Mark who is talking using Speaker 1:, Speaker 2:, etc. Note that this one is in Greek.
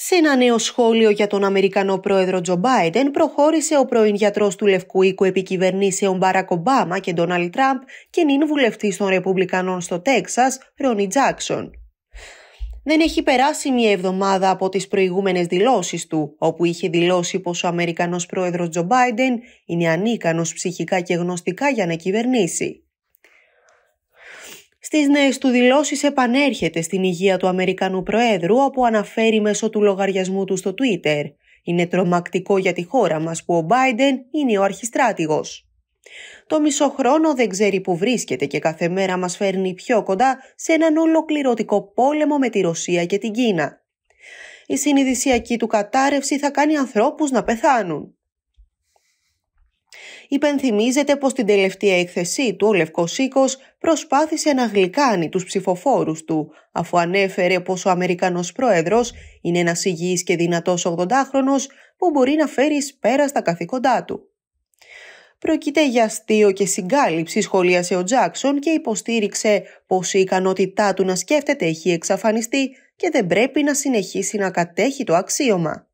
Speaker 1: Σε ένα νέο σχόλιο για τον Αμερικανό πρόεδρο Τζο Μπάιντεν προχώρησε ο πρώην γιατρός του Λευκού Οίκου επικυβερνήσεων Μπάρακ Ομπάμα και Ντόναλτ Τραμπ και νυν βουλευτής των Ρεπουμπλικανών στο Τέξας, Ρόνι Τζάξον. Δεν έχει περάσει μια εβδομάδα από τις προηγούμενες δηλώσεις του, όπου είχε δηλώσει πως ο Αμερικανός πρόεδρος Τζο Μπάιντεν είναι ανίκανος ψυχικά και γνωστικά για να κυβερνήσει. Στις νέες του δηλώσεις επανέρχεται στην υγεία του Αμερικανού Προέδρου, όπου αναφέρει μέσω του λογαριασμού του στο Twitter. Είναι τρομακτικό για τη χώρα μας που ο Biden είναι ο αρχιστράτηγος. Το μισό χρόνο δεν ξέρει που βρίσκεται και κάθε μέρα μας φέρνει πιο κοντά σε έναν ολοκληρωτικό πόλεμο με τη Ρωσία και την Κίνα. Η συνειδησιακή του κατάρρευση θα κάνει ανθρώπους να πεθάνουν υπενθυμίζεται πως την τελευταία εκθεσή του ο Λευκός προσπάθησε να γλυκάνει τους ψηφοφόρους του, αφού ανέφερε πως ο Αμερικανός Πρόεδρος είναι ένας υγιής και δυνατός 80χρονος που μπορεί να φέρει πέρα στα καθήκοντά του. Πρόκειται για αστείο και συγκάλυψη σχολίασε ο Τζάκσον και υποστήριξε πως η ικανότητά του να σκέφτεται έχει εξαφανιστεί και δεν πρέπει να συνεχίσει να κατέχει το αξίωμα.